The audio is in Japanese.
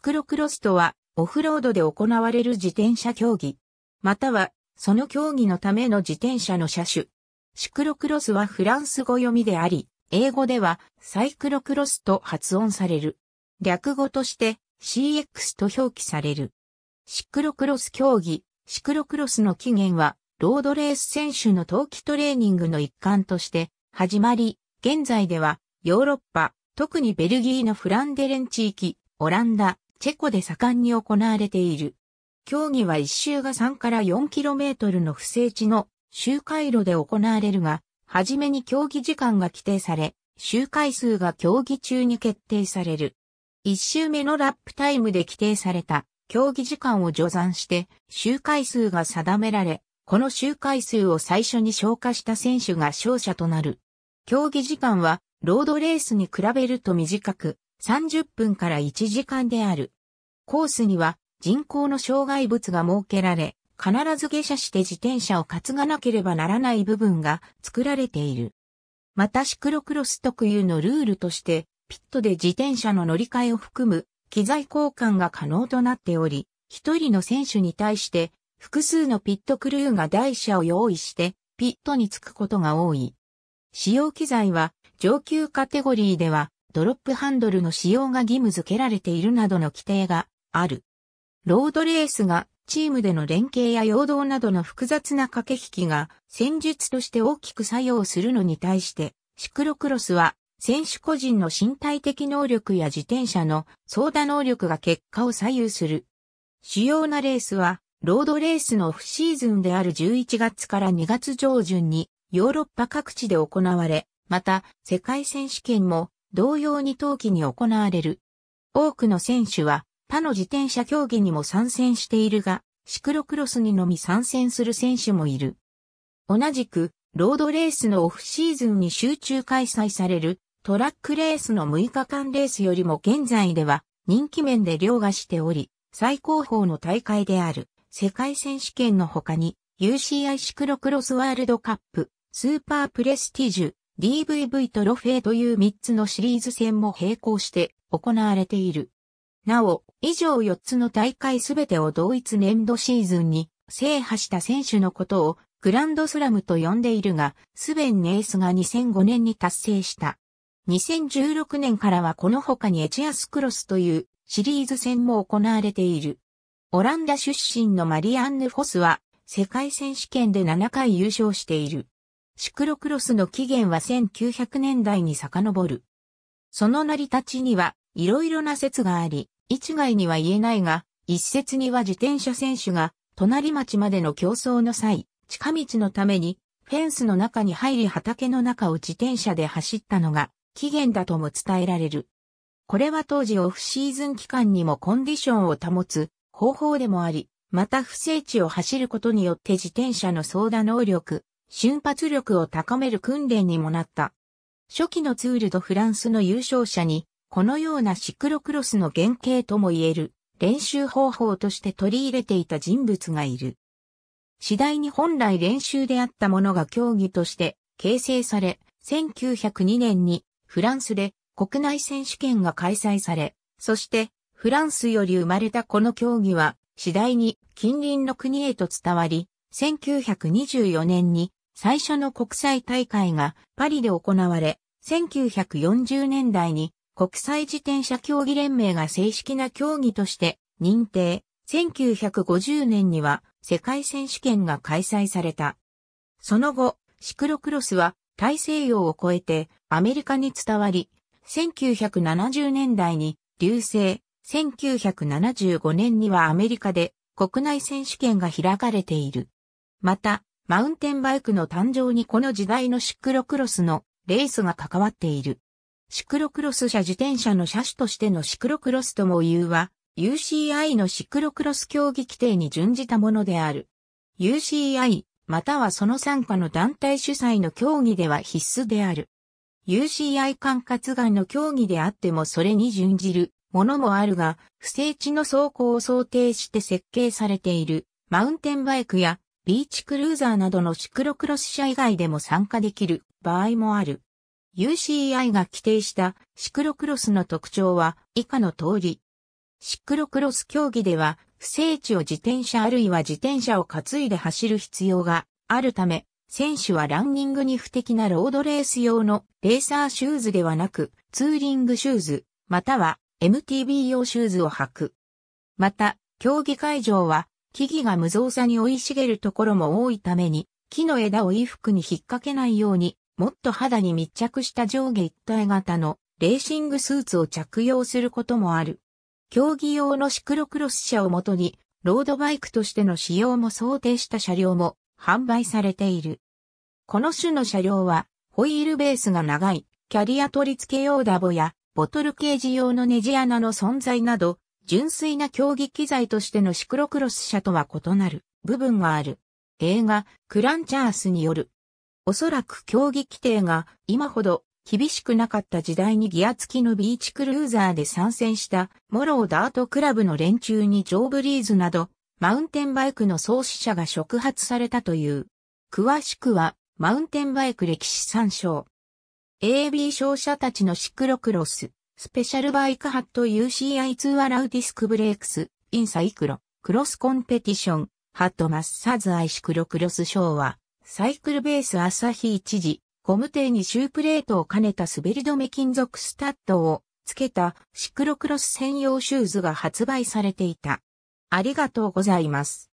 シクロクロスとは、オフロードで行われる自転車競技。または、その競技のための自転車の車種。シクロクロスはフランス語読みであり、英語ではサイクロクロスと発音される。略語として CX と表記される。シクロクロス競技、シクロクロスの起源は、ロードレース選手の冬季トレーニングの一環として始まり、現在ではヨーロッパ、特にベルギーのフランデレン地域、オランダ、チェコで盛んに行われている。競技は一周が3から4キロメートルの不整地の周回路で行われるが、はじめに競技時間が規定され、周回数が競技中に決定される。一周目のラップタイムで規定された競技時間を除算して周回数が定められ、この周回数を最初に消化した選手が勝者となる。競技時間はロードレースに比べると短く、30分から1時間である。コースには人工の障害物が設けられ、必ず下車して自転車を担がなければならない部分が作られている。またシクロクロス特有のルールとして、ピットで自転車の乗り換えを含む機材交換が可能となっており、一人の選手に対して複数のピットクルーが台車を用意してピットに着くことが多い。使用機材は上級カテゴリーではドロップハンドルの使用が義務付けられているなどの規定がある。ロードレースがチームでの連携や陽動などの複雑な駆け引きが戦術として大きく作用するのに対して、シクロクロスは選手個人の身体的能力や自転車の操舵能力が結果を左右する。主要なレースは、ロードレースのオフシーズンである11月から2月上旬にヨーロッパ各地で行われ、また世界選手権も同様に冬季に行われる。多くの選手は他の自転車競技にも参戦しているが、シクロクロスにのみ参戦する選手もいる。同じく、ロードレースのオフシーズンに集中開催されるトラックレースの6日間レースよりも現在では人気面で凌駕しており、最高峰の大会である世界選手権の他に UCI シクロクロスワールドカップ、スーパープレスティジュ、DVV とロフェーという3つのシリーズ戦も並行して行われている。なお、以上4つの大会すべてを同一年度シーズンに制覇した選手のことをグランドスラムと呼んでいるが、スベン・ネースが2005年に達成した。2016年からはこの他にエチアスクロスというシリーズ戦も行われている。オランダ出身のマリアンヌ・フォスは世界選手権で7回優勝している。シクロクロスの起源は1900年代に遡る。その成り立ちには、いろいろな説があり、一概には言えないが、一説には自転車選手が、隣町までの競争の際、近道のために、フェンスの中に入り畑の中を自転車で走ったのが、起源だとも伝えられる。これは当時オフシーズン期間にもコンディションを保つ方法でもあり、また不正地を走ることによって自転車の操舵能力、瞬発力を高める訓練にもなった。初期のツールドフランスの優勝者に、このようなシクロクロスの原型とも言える練習方法として取り入れていた人物がいる。次第に本来練習であったものが競技として形成され、1902年にフランスで国内選手権が開催され、そしてフランスより生まれたこの競技は次第に近隣の国へと伝わり、1924年に最初の国際大会がパリで行われ、1940年代に国際自転車競技連盟が正式な競技として認定、1950年には世界選手権が開催された。その後、シクロクロスは大西洋を越えてアメリカに伝わり、1970年代に流星、1975年にはアメリカで国内選手権が開かれている。また、マウンテンバイクの誕生にこの時代のシクロクロスのレースが関わっている。シクロクロス車自転車の車種としてのシクロクロスとも言うは、UCI のシクロクロス競技規定に準じたものである。UCI、またはその参加の団体主催の競技では必須である。UCI 管轄外の競技であってもそれに準じるものもあるが、不正地の走行を想定して設計されているマウンテンバイクやビーチクルーザーなどのシクロクロス車以外でも参加できる場合もある。UCI が規定したシクロクロスの特徴は以下の通り。シクロクロス競技では不整地を自転車あるいは自転車を担いで走る必要があるため、選手はランニングに不適なロードレース用のレーサーシューズではなくツーリングシューズ、または MTB 用シューズを履く。また、競技会場は木々が無造作に生い茂るところも多いために、木の枝を衣服に引っ掛けないように、もっと肌に密着した上下一体型のレーシングスーツを着用することもある。競技用のシクロクロス車をもとに、ロードバイクとしての使用も想定した車両も販売されている。この種の車両は、ホイールベースが長い、キャリア取り付け用ダボや、ボトルケージ用のネジ穴の存在など、純粋な競技機材としてのシクロクロス車とは異なる部分がある。映画、クランチャースによる。おそらく競技規定が今ほど厳しくなかった時代にギア付きのビーチクルーザーで参戦したモローダートクラブの連中にジョーブリーズなどマウンテンバイクの創始者が触発されたという。詳しくはマウンテンバイク歴史参照。AB 勝者たちのシクロクロス。スペシャルバイクハット UCI2 アラウディスクブレークス、インサイクロ、クロスコンペティション、ハットマッサーズアイシクロクロスショーは、サイクルベース朝日一時、ゴム艇にシュープレートを兼ねた滑り止め金属スタッドを付けたシクロクロス専用シューズが発売されていた。ありがとうございます。